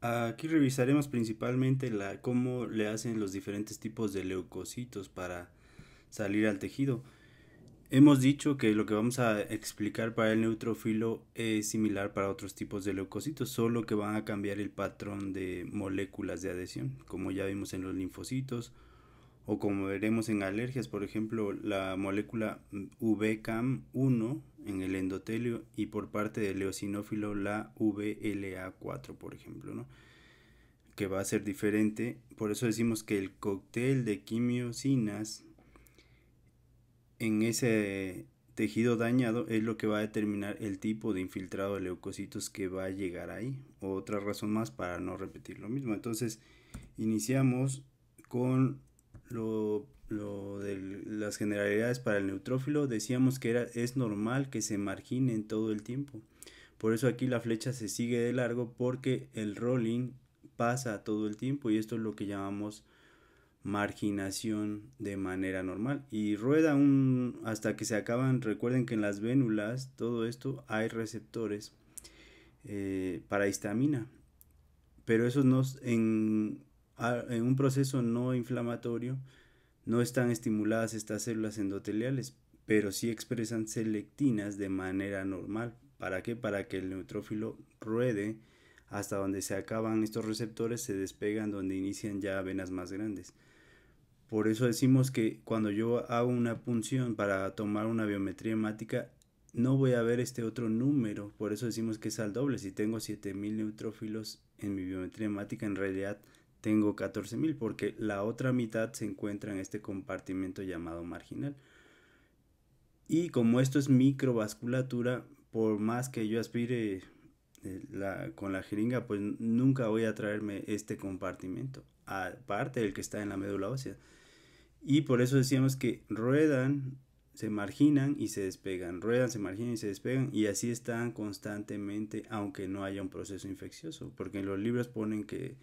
Aquí revisaremos principalmente cómo le hacen los diferentes tipos de leucocitos para salir al tejido. Hemos dicho que lo que vamos a explicar para el neutrofilo es similar para otros tipos de leucocitos, solo que van a cambiar el patrón de moléculas de adhesión, como ya vimos en los linfocitos, o como veremos en alergias, por ejemplo, la molécula VCAM1 en el endotelio y por parte del eosinófilo la VLA4, por ejemplo, que va a ser diferente. Por eso decimos que el cóctel de quimiocinas en ese tejido dañado es lo que va a determinar el tipo de infiltrado de leucocitos que va a llegar ahí. Otra razón más para no repetir lo mismo. Entonces, iniciamos con lo, de las generalidades para el neutrófilo, decíamos que era, es normal que se marginen todo el tiempo. Por eso aquí la flecha se sigue de largo porque el rolling pasa todo el tiempo y esto es lo que llamamos marginación de manera normal y rueda un hasta que se acaban recuerden que en las vénulas todo esto hay receptores eh, para histamina pero eso no en en un proceso no inflamatorio no están estimuladas estas células endoteliales, pero sí expresan selectinas de manera normal. ¿Para qué? Para que el neutrófilo ruede hasta donde se acaban estos receptores, se despegan donde inician ya venas más grandes. Por eso decimos que cuando yo hago una punción para tomar una biometría hemática, no voy a ver este otro número. Por eso decimos que es al doble. Si tengo 7000 neutrófilos en mi biometría hemática, en realidad tengo 14.000 porque la otra mitad se encuentra en este compartimento llamado marginal. Y como esto es microvasculatura, por más que yo aspire eh, con la jeringa, pues nunca voy a traerme este compartimento, aparte del que está en la médula ósea. Y por eso decíamos que ruedan, se marginan y se despegan, ruedan, se marginan y se despegan, y así están constantemente, aunque no haya un proceso infeccioso, porque en los libros ponen que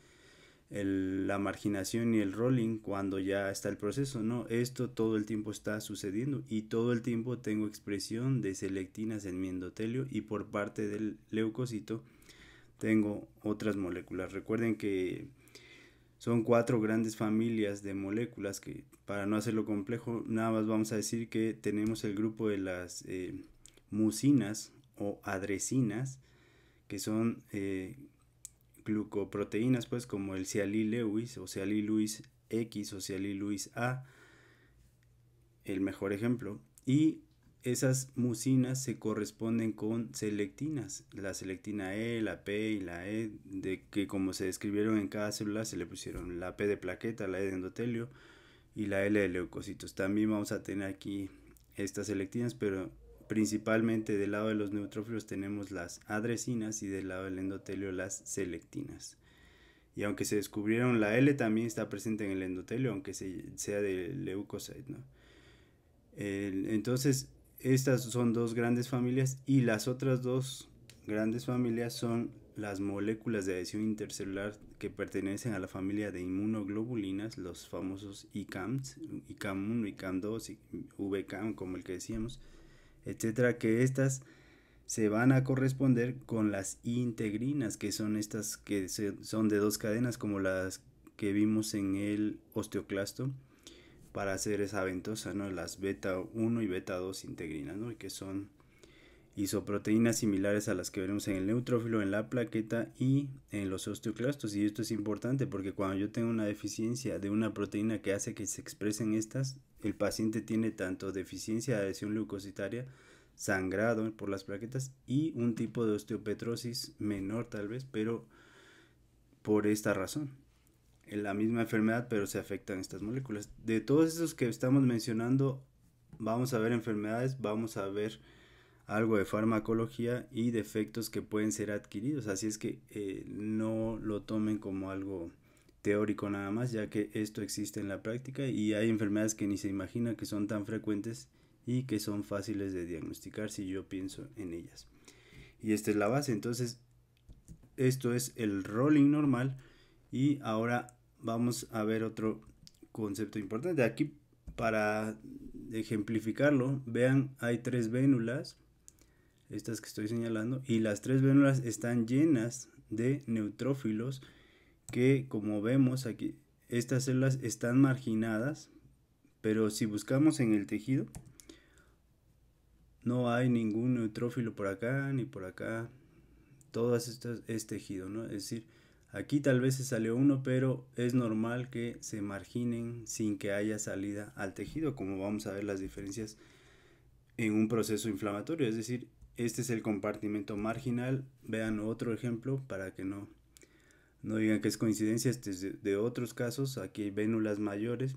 la marginación y el rolling cuando ya está el proceso, ¿no? Esto todo el tiempo está sucediendo y todo el tiempo tengo expresión de selectinas en mi endotelio y por parte del leucocito tengo otras moléculas. Recuerden que son cuatro grandes familias de moléculas que para no hacerlo complejo nada más vamos a decir que tenemos el grupo de las eh, mucinas o adresinas que son eh, glucoproteínas, pues como el lewis o Lewis X o Lewis A, el mejor ejemplo. Y esas mucinas se corresponden con selectinas, la selectina E, la P y la E, de que como se describieron en cada célula se le pusieron la P de plaqueta, la E de endotelio y la L de leucocitos. También vamos a tener aquí estas selectinas, pero Principalmente del lado de los neutrófilos tenemos las adresinas y del lado del endotelio las selectinas. Y aunque se descubrieron, la L también está presente en el endotelio, aunque sea del leucocyte. entonces, estas son dos grandes familias y las otras dos grandes familias son las moléculas de adhesión intercelular que pertenecen a la familia de inmunoglobulinas, los famosos ICAMs, ICAM1, ICAM2, VCAM, como el que decíamos etcétera, que estas se van a corresponder con las integrinas, que son estas que son de dos cadenas, como las que vimos en el osteoclasto, para hacer esa ventosa, ¿no? Las beta 1 y beta 2 integrinas, que son isoproteínas similares a las que veremos en el neutrófilo, en la plaqueta y en los osteoclastos. Y esto es importante porque cuando yo tengo una deficiencia de una proteína que hace que se expresen estas, el paciente tiene tanto deficiencia de adhesión leucocitaria, sangrado por las plaquetas y un tipo de osteopetrosis menor tal vez, pero por esta razón. En la misma enfermedad, pero se afectan estas moléculas. De todos esos que estamos mencionando, vamos a ver enfermedades, vamos a ver algo de farmacología y defectos que pueden ser adquiridos. Así es que eh, no lo tomen como algo teórico nada más, ya que esto existe en la práctica y hay enfermedades que ni se imagina que son tan frecuentes y que son fáciles de diagnosticar si yo pienso en ellas. Y esta es la base, entonces esto es el rolling normal y ahora vamos a ver otro concepto importante. Aquí para ejemplificarlo, vean, hay tres vénulas, estas que estoy señalando, y las tres vénulas están llenas de neutrófilos que como vemos aquí, estas células están marginadas, pero si buscamos en el tejido, no hay ningún neutrófilo por acá ni por acá. todas estas es tejido, ¿no? Es decir, aquí tal vez se salió uno, pero es normal que se marginen sin que haya salida al tejido, como vamos a ver las diferencias en un proceso inflamatorio. Es decir, este es el compartimento marginal. Vean otro ejemplo para que no no digan que es coincidencia, este es de otros casos, aquí hay vénulas mayores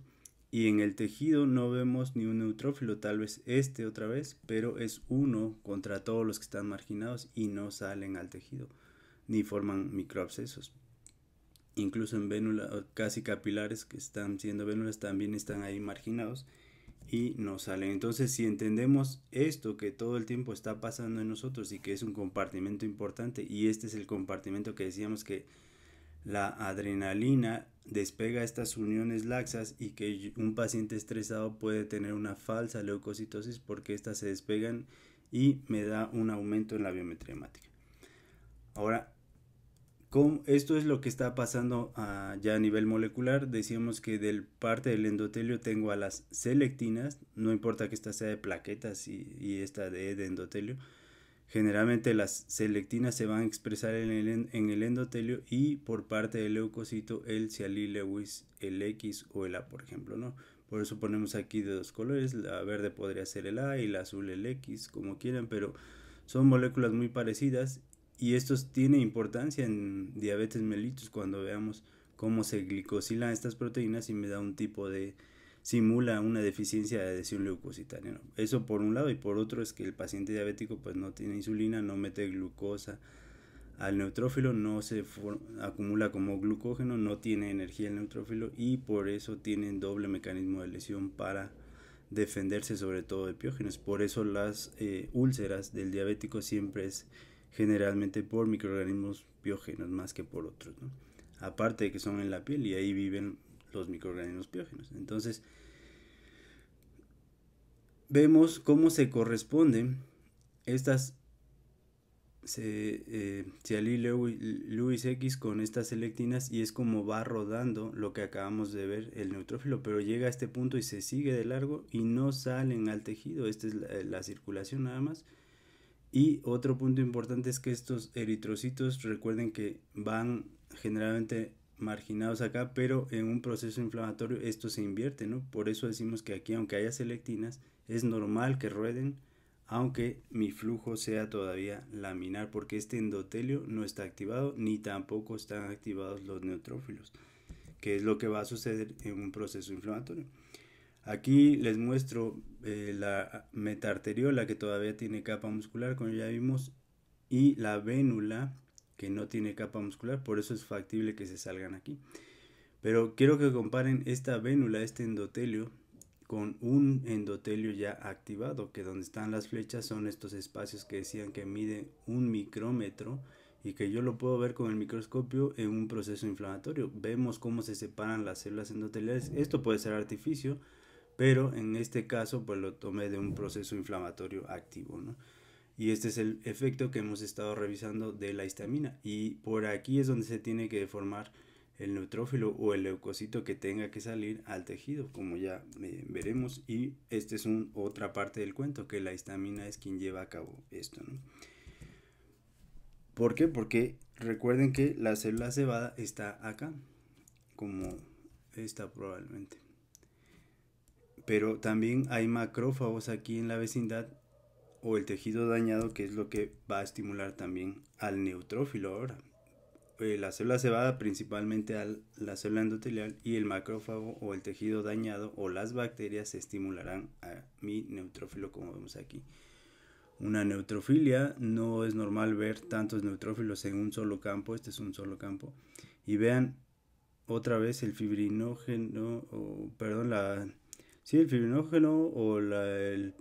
y en el tejido no vemos ni un neutrófilo, tal vez este otra vez, pero es uno contra todos los que están marginados y no salen al tejido, ni forman microabscesos. Incluso en vénulas casi capilares que están siendo vénulas también están ahí marginados y no salen. Entonces, si entendemos esto que todo el tiempo está pasando en nosotros y que es un compartimento importante y este es el compartimento que decíamos que la adrenalina despega estas uniones laxas y que un paciente estresado puede tener una falsa leucocitosis porque estas se despegan y me da un aumento en la biometría hemática. Ahora, con, esto es lo que está pasando ah, ya a nivel molecular. Decíamos que del parte del endotelio tengo a las selectinas, no importa que esta sea de plaquetas y, esta de endotelio, Generalmente las selectinas se van a expresar en el, en el endotelio y por parte del leucocito el Ciali-Lewis, el X o el A, por ejemplo, ¿no? Por eso ponemos aquí de dos colores, la verde podría ser el A y la azul el X, como quieran, pero son moléculas muy parecidas y esto tiene importancia en diabetes mellitus cuando veamos cómo se glicosilan estas proteínas y me da un tipo de simula una deficiencia de adhesión leucocitaria. Eso por un lado y por otro es que el paciente diabético pues no tiene insulina, no mete glucosa al neutrófilo, no se acumula como glucógeno, no tiene energía el neutrófilo y por eso tienen doble mecanismo de lesión para defenderse sobre todo de piógenos. Por eso las eh, úlceras del diabético siempre es generalmente por microorganismos piógenos más que por otros. ¿no? Aparte de que son en la piel y ahí viven los microorganismos piógenos. Entonces, vemos cómo se corresponden estas se, eh, Lewis, X con estas selectinas y es como va rodando lo que acabamos de ver el neutrófilo, pero llega a este punto y se sigue de largo y no salen al tejido, esta es la eh, circulación nada más. Y otro punto importante es que estos eritrocitos recuerden que van generalmente marginados acá, pero en un proceso inflamatorio esto se invierte, ¿no? Por eso decimos que aquí, aunque haya selectinas, es normal que rueden, aunque mi flujo sea todavía laminar, porque este endotelio no está activado, ni tampoco están activados los neutrófilos, que es lo que va a suceder en un proceso inflamatorio. Aquí les muestro eh, la metarteriola que todavía tiene capa muscular, como ya vimos, y la vénula que no tiene capa muscular, por eso es factible que se salgan aquí. Pero quiero que comparen esta vénula, este endotelio, con un endotelio ya activado, que donde están las flechas son estos espacios que decían que mide un micrómetro y que yo lo puedo ver con el microscopio en un proceso inflamatorio. Vemos cómo se separan las células endoteliales. Esto puede ser artificio, pero en este caso pues lo tomé de un proceso inflamatorio activo, ¿no? Y este es el efecto que hemos estado revisando de la histamina. Y por aquí es donde se tiene que deformar el neutrófilo o el leucocito que tenga que salir al tejido, como ya eh, veremos. Y esta es un, otra parte del cuento, que la histamina es quien lleva a cabo esto. ¿no? ¿Por qué? Porque recuerden que la célula cebada está acá, como esta probablemente. Pero también hay macrófagos aquí en la vecindad o el tejido dañado, que es lo que va a estimular también al neutrófilo ahora. Eh, la célula se va principalmente a la célula endotelial y el macrófago o el tejido dañado o las bacterias se estimularán a mi neutrófilo como vemos aquí. Una neutrofilia no es normal ver tantos neutrófilos en un solo campo, este es un solo campo. Y vean otra vez el fibrinógeno, o, perdón, la, sí, el fibrinógeno o la, el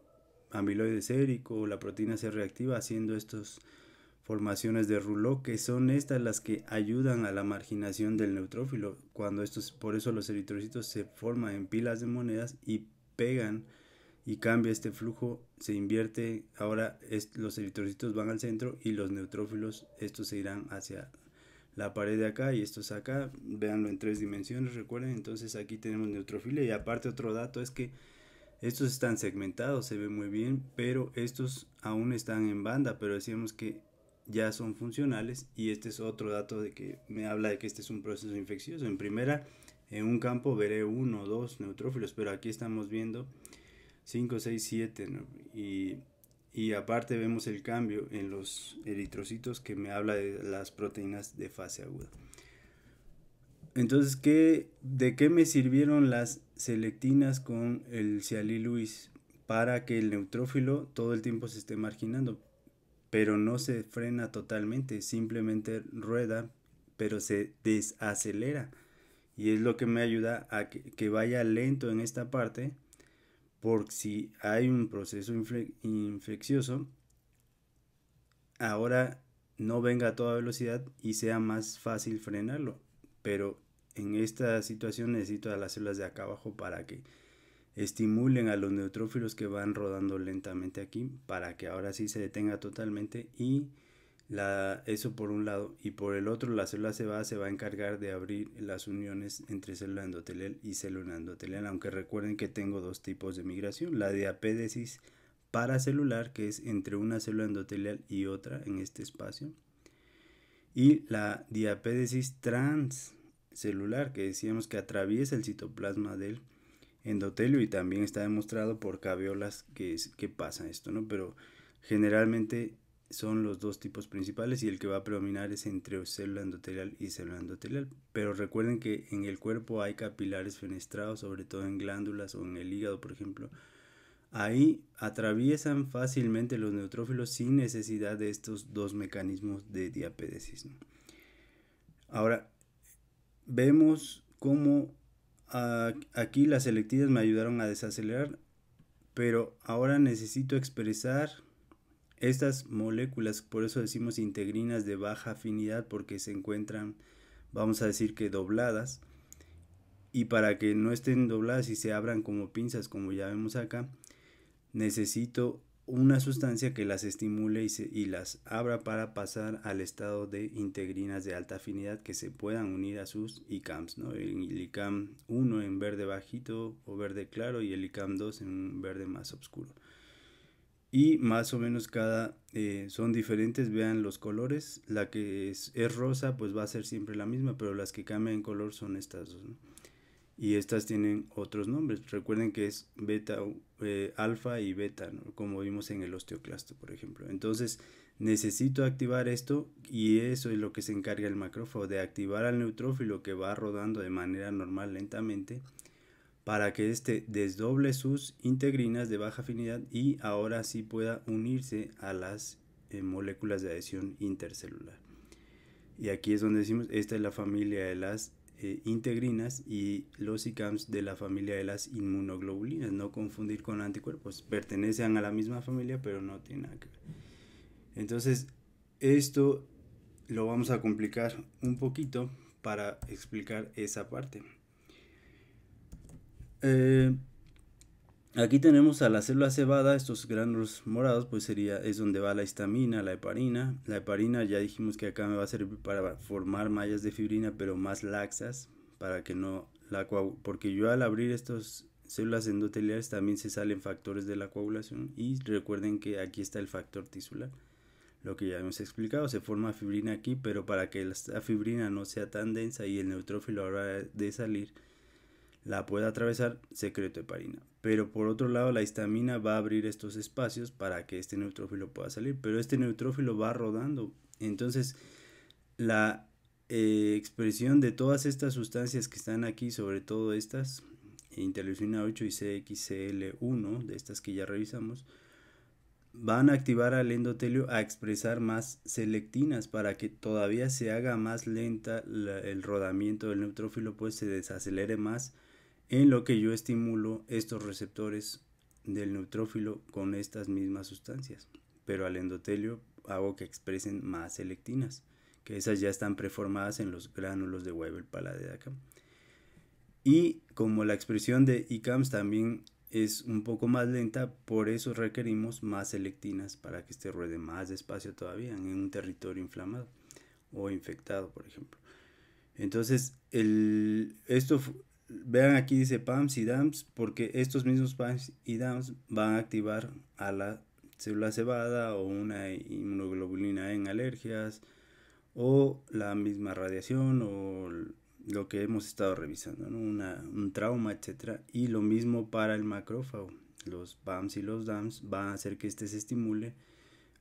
amiloide sérico, la proteína se reactiva haciendo estas formaciones de Rouleau, que son estas las que ayudan a la marginación del neutrófilo, cuando estos, por eso los eritrocitos se forman en pilas de monedas y pegan y cambia este flujo, se invierte, ahora los eritrocitos van al centro y los neutrófilos, estos se irán hacia la pared de acá y estos acá, véanlo en tres dimensiones, recuerden, entonces aquí tenemos neutrofilia y aparte otro dato es que estos están segmentados, se ve muy bien, pero estos aún están en banda, pero decíamos que ya son funcionales y este es otro dato de que me habla de que este es un proceso infeccioso. En primera, en un campo veré uno o dos neutrófilos, pero aquí estamos viendo 5, 6, 7 y aparte vemos el cambio en los eritrocitos que me habla de las proteínas de fase aguda. Entonces, ¿qué, ¿de qué me sirvieron las selectinas con el Cialiluis para que el neutrófilo todo el tiempo se esté marginando? Pero no se frena totalmente, simplemente rueda, pero se desacelera. Y es lo que me ayuda a que, vaya lento en esta parte, porque si hay un proceso infeccioso, ahora no venga a toda velocidad y sea más fácil frenarlo. Pero en esta situación necesito a las células de acá abajo para que estimulen a los neutrófilos que van rodando lentamente aquí para que ahora sí se detenga totalmente y la, eso por un lado y por el otro la célula se va, se va a encargar de abrir las uniones entre célula endotelial y célula endotelial aunque recuerden que tengo dos tipos de migración la diapédesis paracelular que es entre una célula endotelial y otra en este espacio y la diapédesis trans celular que decíamos que atraviesa el citoplasma del endotelio y también está demostrado por caveolas que, que pasa esto, ¿no? Pero generalmente son los dos tipos principales y el que va a predominar es entre célula endotelial y célula endotelial. Pero recuerden que en el cuerpo hay capilares fenestrados, sobre todo en glándulas o en el hígado, por ejemplo. Ahí atraviesan fácilmente los neutrófilos sin necesidad de estos dos mecanismos de diapedesis. Ahora, vemos cómo ah, aquí las selectivas me ayudaron a desacelerar, pero ahora necesito expresar estas moléculas, por eso decimos integrinas de baja afinidad porque se encuentran, vamos a decir que dobladas, y para que no estén dobladas y se abran como pinzas como ya vemos acá, necesito una sustancia que las estimule y, las abra para pasar al estado de integrinas de alta afinidad que se puedan unir a sus ICAMs, ¿no? el ICAM 1 en verde bajito o verde claro y el ICAM 2 en un verde más oscuro. Y más o menos cada eh, son diferentes, vean los colores, la que es, rosa pues va a ser siempre la misma, pero las que cambian color son estas dos y estas tienen otros nombres. Recuerden que es beta, eh, alfa y beta, como vimos en el osteoclasto, por ejemplo. Entonces, necesito activar esto y eso es lo que se encarga el macrófago, de activar al neutrófilo que va rodando de manera normal lentamente para que éste desdoble sus integrinas de baja afinidad y ahora sí pueda unirse a las eh, moléculas de adhesión intercelular. Y aquí es donde decimos, esta es la familia de las eh, integrinas y los ICAMs de la familia de las inmunoglobulinas, no confundir con anticuerpos, pertenecen a la misma familia pero no tienen nada que ver. Entonces, esto lo vamos a complicar un poquito para explicar esa parte. Eh, Aquí tenemos a la célula cebada, estos granos morados, pues sería, es donde va la histamina, la heparina. La heparina ya dijimos que acá me va a servir para formar mallas de fibrina, pero más laxas, para que no la porque yo al abrir estas células endoteliales también se salen factores de la coagulación. Y recuerden que aquí está el factor tisular, lo que ya hemos explicado, se forma fibrina aquí, pero para que la fibrina no sea tan densa y el neutrófilo ahora de salir la pueda atravesar secreto parina Pero por otro lado, la histamina va a abrir estos espacios para que este neutrófilo pueda salir. Pero este neutrófilo va rodando. Entonces, la eh, expresión de todas estas sustancias que están aquí, sobre todo estas, interleucina 8 y CXCL1, de estas que ya revisamos, van a activar al endotelio a expresar más selectinas para que todavía se haga más lenta el rodamiento del neutrófilo, pues se desacelere más en lo que yo estimulo estos receptores del neutrófilo con estas mismas sustancias, pero al endotelio hago que expresen más selectinas. que esas ya están preformadas en los gránulos de Weibel acá. Y como la expresión de ICAMS también es un poco más lenta, por eso requerimos más selectinas para que este ruede más despacio todavía en un territorio inflamado o infectado, por ejemplo. Entonces, el, esto vean aquí dice PAMs y DAMs porque estos mismos PAMs y DAMs van a activar a la célula cebada o una inmunoglobulina en alergias o la misma radiación o lo que hemos estado revisando, un trauma, etc. Y lo mismo para el macrófago. Los PAMs y los DAMs van a hacer que este se estimule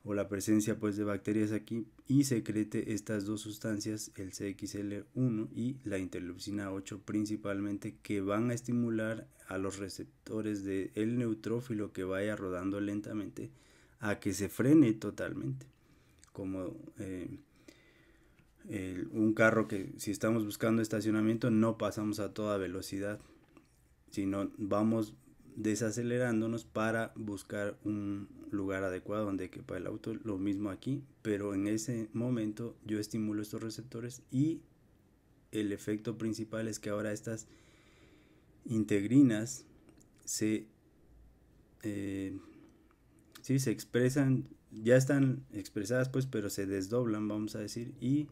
o la presencia pues de bacterias aquí y secrete estas dos sustancias, el CXL1 y la interleucina 8 principalmente que van a estimular a los receptores del neutrófilo que vaya rodando lentamente a que se frene totalmente. Como eh, un carro que si estamos buscando estacionamiento no pasamos a toda velocidad, sino vamos desacelerándonos para buscar un lugar adecuado donde quepa el auto. Lo mismo aquí, pero en ese momento yo estimulo estos receptores y el efecto principal es que ahora estas integrinas se, eh, se expresan, ya están expresadas pues, pero se desdoblan, vamos a decir, y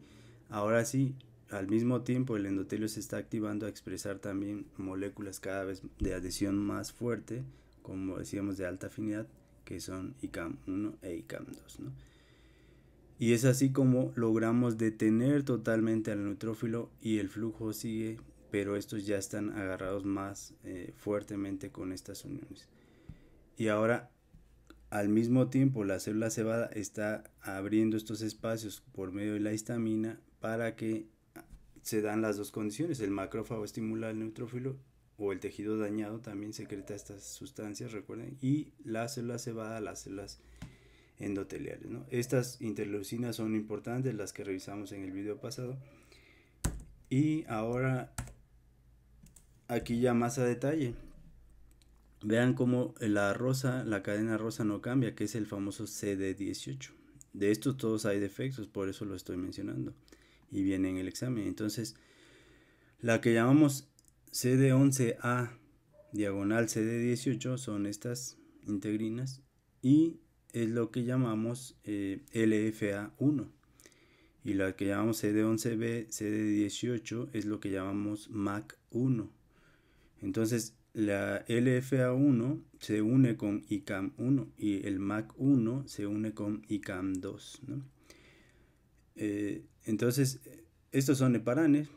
ahora sí al mismo tiempo, el endotelio se está activando a expresar también moléculas cada vez de adhesión más fuerte, como decíamos, de alta afinidad, que son ICAM1 e ICAM2. Y es así como logramos detener totalmente al neutrófilo y el flujo sigue, pero estos ya están agarrados más eh, fuertemente con estas uniones. Y ahora, al mismo tiempo, la célula cebada está abriendo estos espacios por medio de la histamina para que se dan las dos condiciones, el macrófago estimula al neutrófilo o el tejido dañado también secreta estas sustancias, recuerden, y las células cebada, las células endoteliales. Estas interleucinas son importantes, las que revisamos en el video pasado. Y ahora, aquí ya más a detalle, vean cómo la rosa, la cadena rosa no cambia, que es el famoso CD18. De estos todos hay defectos, por eso lo estoy mencionando y viene en el examen. Entonces, la que llamamos CD11A diagonal CD18 son estas integrinas y es lo que llamamos eh, LFA1 y la que llamamos CD11B, CD18 es lo que llamamos MAC1. Entonces la LFA1 se une con ICAM1 y el MAC1 se une con ICAM2. ¿no? Eh, entonces, estos son neparanes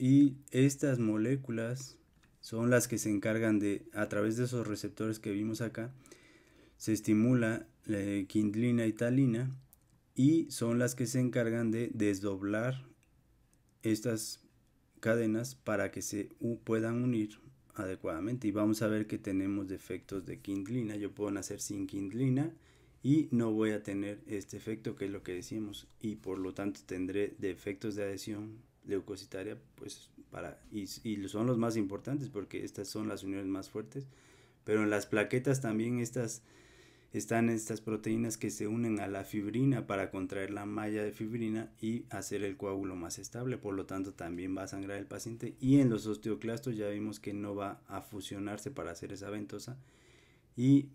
y estas moléculas son las que se encargan de, a través de esos receptores que vimos acá, se estimula la quindlina y talina y son las que se encargan de desdoblar estas cadenas para que se puedan unir adecuadamente y vamos a ver que tenemos defectos de quindlina yo puedo nacer sin quindlina y no voy a tener este efecto que es lo que decíamos y por lo tanto tendré defectos de adhesión leucocitaria pues para y, son los más importantes porque estas son las uniones más fuertes pero en las plaquetas también estas están estas proteínas que se unen a la fibrina para contraer la malla de fibrina y hacer el coágulo más estable. Por lo tanto, también va a sangrar el paciente. Y en los osteoclastos ya vimos que no va a fusionarse para hacer esa ventosa. Y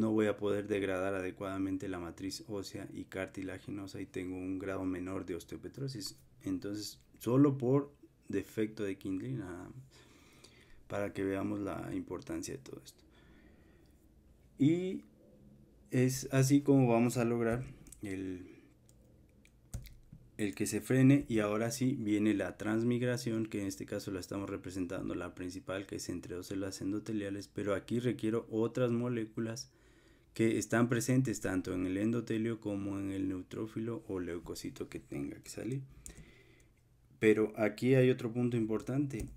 no voy a poder degradar adecuadamente la matriz ósea y cartilaginosa y tengo un grado menor de osteopetrosis. Entonces, solo por defecto de Kindling, para que veamos la importancia de todo esto. Y es así como vamos a lograr el, el que se frene y ahora sí viene la transmigración que en este caso la estamos representando la principal que es entre dos células endoteliales pero aquí requiero otras moléculas que están presentes tanto en el endotelio como en el neutrófilo o leucocito que tenga que salir. Pero aquí hay otro punto importante.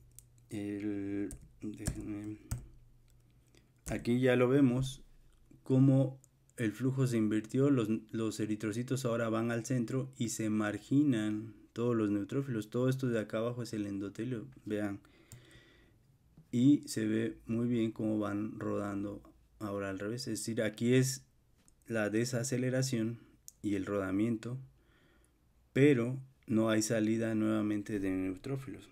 aquí ya lo vemos cómo el flujo se invirtió, los, los eritrocitos ahora van al centro y se marginan todos los neutrófilos. Todo esto de acá abajo es el endotelio, vean. Y se ve muy bien cómo van rodando ahora al revés, es decir, aquí es la desaceleración y el rodamiento, pero no hay salida nuevamente de neutrófilos,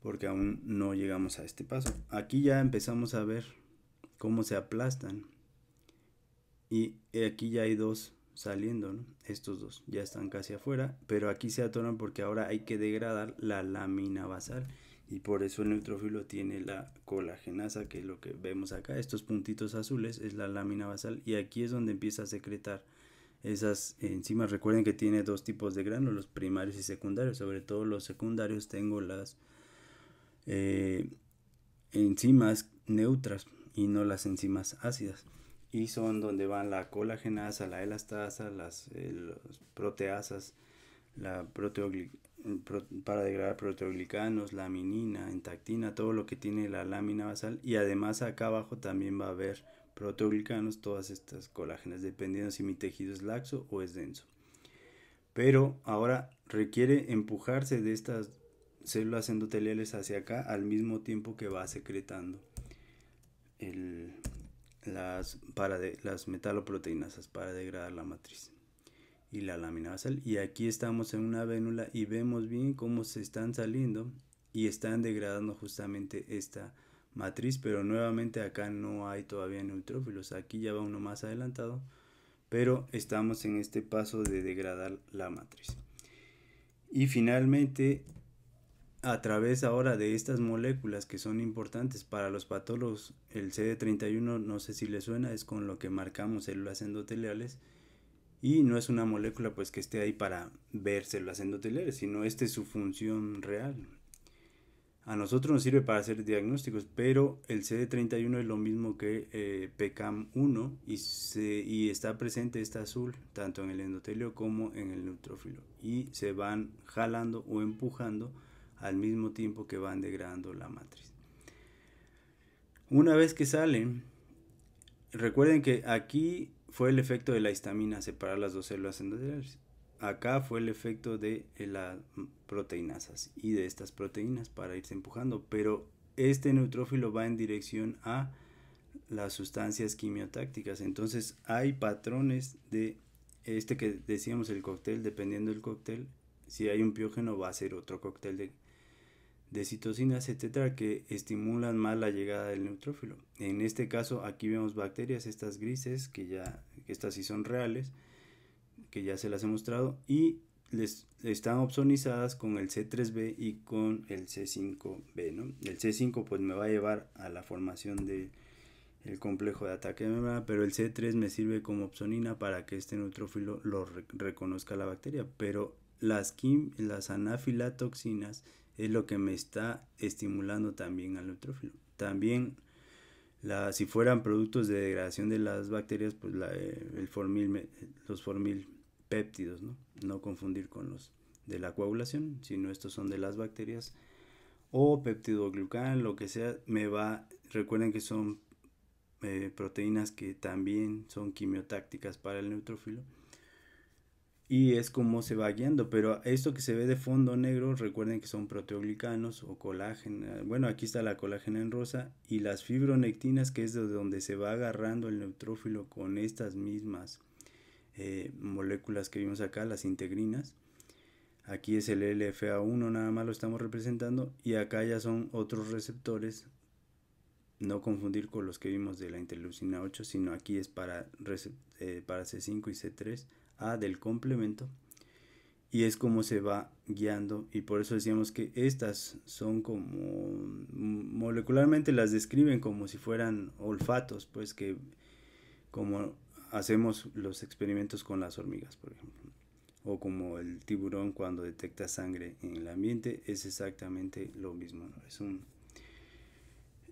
porque aún no llegamos a este paso. Aquí ya empezamos a ver cómo se aplastan y aquí ya hay dos saliendo, estos dos ya están casi afuera, pero aquí se atoran porque ahora hay que degradar la lámina basal y por eso el neutrófilo tiene la colagenasa, que es lo que vemos acá. Estos puntitos azules es la lámina basal y aquí es donde empieza a secretar esas enzimas. Recuerden que tiene dos tipos de granos los primarios y secundarios. Sobre todo los secundarios tengo las eh, enzimas neutras y no las enzimas ácidas. Y son donde van la colagenasa, la elastasa, las eh, proteasas para degradar proteoglicanos, laminina, entactina, todo lo que tiene la lámina basal y además acá abajo también va a haber proteoglicanos, todas estas colágenas, dependiendo si mi tejido es laxo o es denso. Pero ahora requiere empujarse de estas células endoteliales hacia acá al mismo tiempo que va secretando las, para las metaloproteínas para degradar la matriz y la lámina basal. Y aquí estamos en una vénula y vemos bien cómo se están saliendo y están degradando justamente esta matriz. Pero nuevamente acá no hay todavía neutrófilos. Aquí ya va uno más adelantado. Pero estamos en este paso de degradar la matriz. Y finalmente, a través ahora de estas moléculas que son importantes para los patólogos, el CD31, no sé si le suena, es con lo que marcamos células endoteliales y no es una molécula pues que esté ahí para verse las endoteliales, sino esta es su función real. A nosotros nos sirve para hacer diagnósticos, pero el CD31 es lo mismo que eh, PCAM1 y, se, y está presente esta azul tanto en el endotelio como en el neutrófilo y se van jalando o empujando al mismo tiempo que van degradando la matriz. Una vez que salen, recuerden que aquí fue el efecto de la histamina separar las dos células endoteliales. Acá fue el efecto de eh, las proteinasas y de estas proteínas para irse empujando, pero este neutrófilo va en dirección a las sustancias quimiotácticas. Entonces hay patrones de este que decíamos el cóctel, dependiendo del cóctel, si hay un piógeno va a ser otro cóctel de, de citocinas, etcétera, que estimulan más la llegada del neutrófilo. En este caso, aquí vemos bacterias, estas grises que ya estas sí son reales, que ya se las he mostrado, y les, están opsonizadas con el C3B y con el C5B. b El C5 pues me va a llevar a la formación del el complejo de ataque de membrana, pero el C3 me sirve como opsonina para que este neutrófilo lo reconozca la bacteria. Pero las, quim las anafilatoxinas es lo que me está estimulando también al neutrófilo. También si fueran productos de degradación de las bacterias, pues la, eh, el formil, los ¿no? No confundir con los de la coagulación, sino estos son de las bacterias. O peptidoglucán, lo que sea, me va, recuerden que son eh, proteínas que también son quimiotácticas para el neutrófilo y es como se va guiando, pero esto que se ve de fondo negro, recuerden que son proteoglicanos o colágeno, bueno, aquí está la colágena en rosa y las fibronectinas que es de donde se va agarrando el neutrófilo con estas mismas eh, moléculas que vimos acá, las integrinas. Aquí es el LFA1, nada más lo estamos representando y acá ya son otros receptores, no confundir con los que vimos de la interleucina 8, sino aquí es para, eh, para C5 y C3 del complemento y es como se va guiando y por eso decíamos que estas son como mm, molecularmente las describen como si fueran olfatos, pues que como hacemos los experimentos con las hormigas, por ejemplo, o como el tiburón cuando detecta sangre en el ambiente, es exactamente lo mismo, ¿no? es un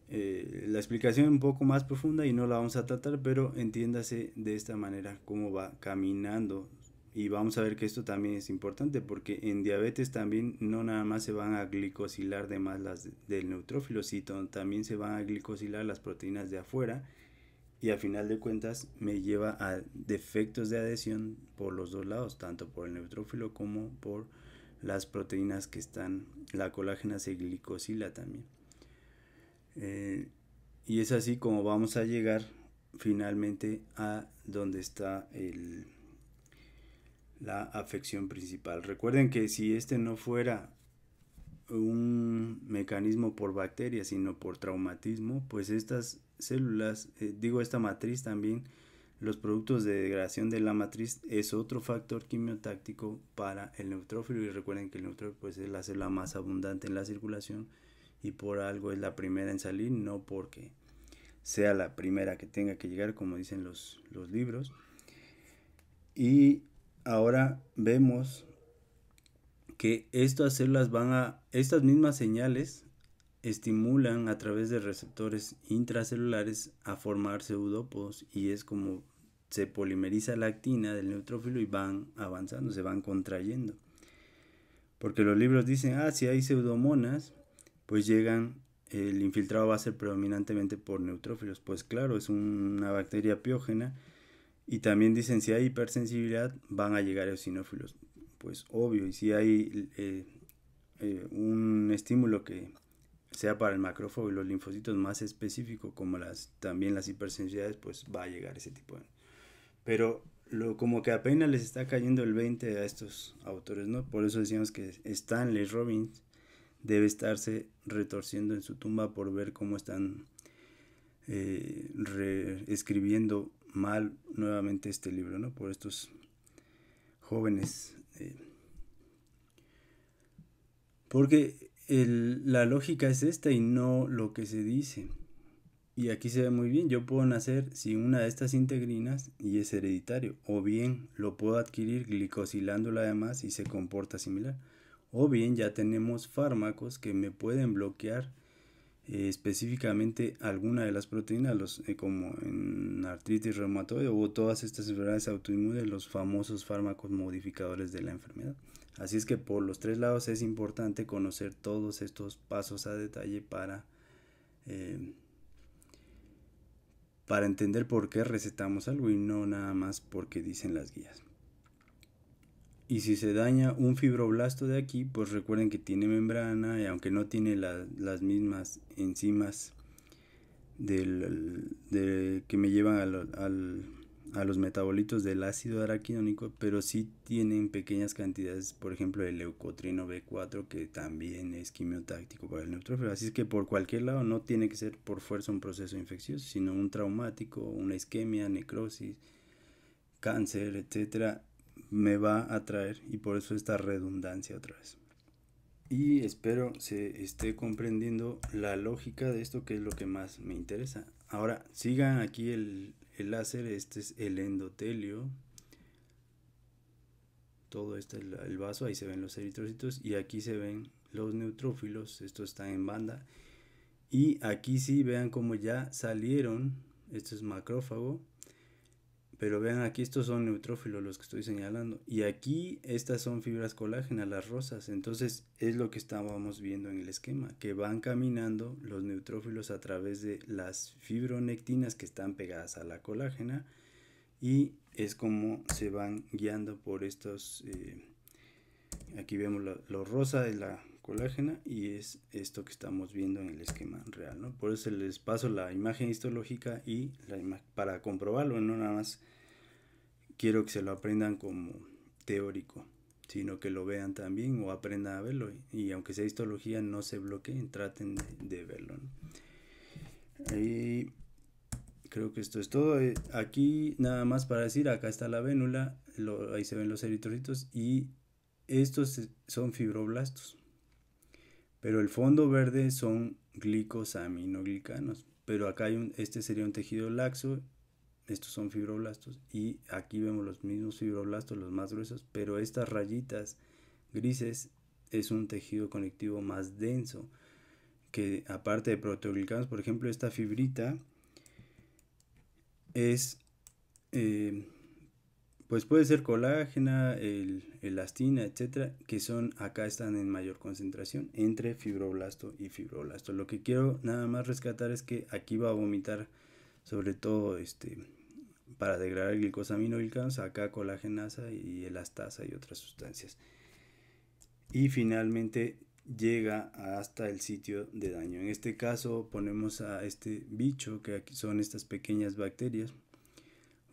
eh, la explicación un poco más profunda y no la vamos a tratar, pero entiéndase de esta manera cómo va caminando. Y vamos a ver que esto también es importante porque en diabetes también no nada más se van a glicosilar de más las del neutrófilo, sino también se van a glicosilar las proteínas de afuera y a final de cuentas me lleva a defectos de adhesión por los dos lados, tanto por el neutrófilo como por las proteínas que están, la colágena se glicosila también. Eh, y es así como vamos a llegar finalmente a donde está la afección principal. Recuerden que si este no fuera un mecanismo por bacterias, sino por traumatismo, pues estas células, eh, digo esta matriz también, los productos de degradación de la matriz es otro factor quimiotáctico para el neutrófilo y recuerden que el neutrófilo pues, es la célula más abundante en la circulación y por algo es la primera en salir, no porque sea la primera que tenga que llegar, como dicen los, libros. Y ahora vemos que estas células van a, estas mismas señales estimulan a través de receptores intracelulares a formar pseudópodos y es como se polimeriza la actina del neutrófilo y van avanzando, se van contrayendo. Porque los libros dicen, ah, si hay pseudomonas, pues llegan, el infiltrado va a ser predominantemente por neutrófilos. Pues claro, es una bacteria piógena. Y también dicen, si hay hipersensibilidad, van a llegar eosinófilos. Pues obvio, y si hay eh, eh, un estímulo que sea para el macrófago y los linfocitos más específicos, como las, también las hipersensibilidades, pues va a llegar ese tipo de... Pero lo, como que apenas les está cayendo el 20 a estos autores, ¿no? Por eso decíamos que Stanley Robbins debe estarse retorciendo en su tumba por ver cómo están escribiendo eh, reescribiendo mal nuevamente este libro, ¿no? Por estos jóvenes. Eh. Porque la lógica es esta y no lo que se dice. Y aquí se ve muy bien, yo puedo nacer sin una de estas integrinas y es hereditario, o bien lo puedo adquirir glicosilándola además y se comporta similar. O bien ya tenemos fármacos que me pueden bloquear eh, específicamente alguna de las proteínas, eh, como en artritis reumatoide o todas estas enfermedades autoinmunes, los famosos fármacos modificadores de la enfermedad. Así es que por los tres lados es importante conocer todos estos pasos a detalle para, eh, para entender por qué recetamos algo y no nada más porque dicen las guías. Y si se daña un fibroblasto de aquí, pues recuerden que tiene membrana y aunque no tiene las mismas enzimas del, que me llevan a los metabolitos del ácido araquidónico, pero sí tienen pequeñas cantidades, por ejemplo, el leucotrino B4, que también es quimiotáctico para el neutrófilo. Así es que por cualquier lado no tiene que ser por fuerza un proceso infeccioso, sino un traumático, una isquemia, necrosis, cáncer, etcétera me va a traer y por eso esta redundancia otra vez. Y espero se esté comprendiendo la lógica de esto que es lo que más me interesa. Ahora, sigan aquí el, el láser, este es el endotelio. Todo este es el vaso, ahí se ven los eritrocitos y aquí se ven los neutrófilos, esto está en banda. Y aquí sí vean cómo ya salieron, esto es macrófago, pero vean, aquí estos son neutrófilos los que estoy señalando. Y aquí estas son fibras colágenas, las rosas. Entonces es lo que estábamos viendo en el esquema, que van caminando los neutrófilos a través de las fibronectinas que están pegadas a la colágena. Y es como se van guiando por estos... Eh, aquí vemos los rosas de la colágena y es esto que estamos viendo en el esquema real. Por eso les paso la imagen histológica y para comprobarlo, no nada más quiero que se lo aprendan como teórico, sino que lo vean también o aprendan a verlo y aunque sea histología no se bloqueen, traten de, verlo. creo que esto es todo. Eh, aquí nada más para decir, acá está la vénula, ahí se ven los eritrocitos y estos son fibroblastos. Pero el fondo verde son glicosaminoglicanos. Pero acá hay un, este sería un tejido laxo, estos son fibroblastos. Y aquí vemos los mismos fibroblastos, los más gruesos, pero estas rayitas grises es un tejido conectivo más denso. Que aparte de proteoglicanos, por ejemplo, esta fibrita es eh, pues puede ser colágena, el, elastina, etcétera, que son acá están en mayor concentración entre fibroblasto y fibroblasto. Lo que quiero nada más rescatar es que aquí va a vomitar sobre todo este para degradar glicosaminoricans, acá colágenasa y elastasa y otras sustancias. Y finalmente llega hasta el sitio de daño. En este caso ponemos a este bicho que aquí son estas pequeñas bacterias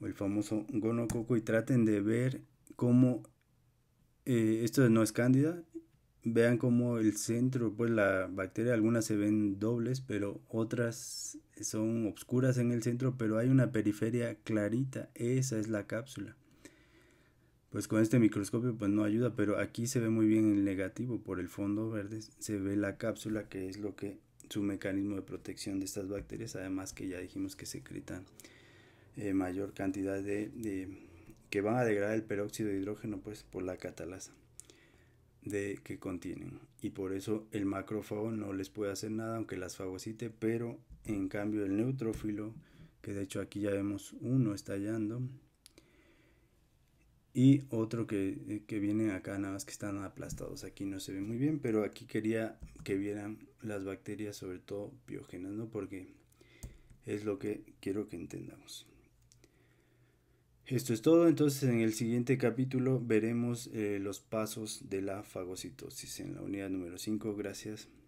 el famoso gonococo, y traten de ver cómo eh, esto no es cándida. Vean cómo el centro, pues la bacteria, algunas se ven dobles, pero otras son obscuras en el centro, pero hay una periferia clarita, esa es la cápsula. Pues con este microscopio pues no ayuda, pero aquí se ve muy bien el negativo por el fondo verde, se ve la cápsula que es lo que su mecanismo de protección de estas bacterias, además que ya dijimos que secretan eh, mayor cantidad de, que van a degradar el peróxido de hidrógeno pues por la catalasa de que contienen y por eso el macrófago no les puede hacer nada aunque las fagocite pero en cambio el neutrófilo que de hecho aquí ya vemos uno estallando y otro que, eh, viene acá nada más que están aplastados aquí no se ve muy bien pero aquí quería que vieran las bacterias sobre todo biógenas no porque es lo que quiero que entendamos esto es todo, entonces en el siguiente capítulo veremos eh, los pasos de la fagocitosis en la unidad número 5. Gracias.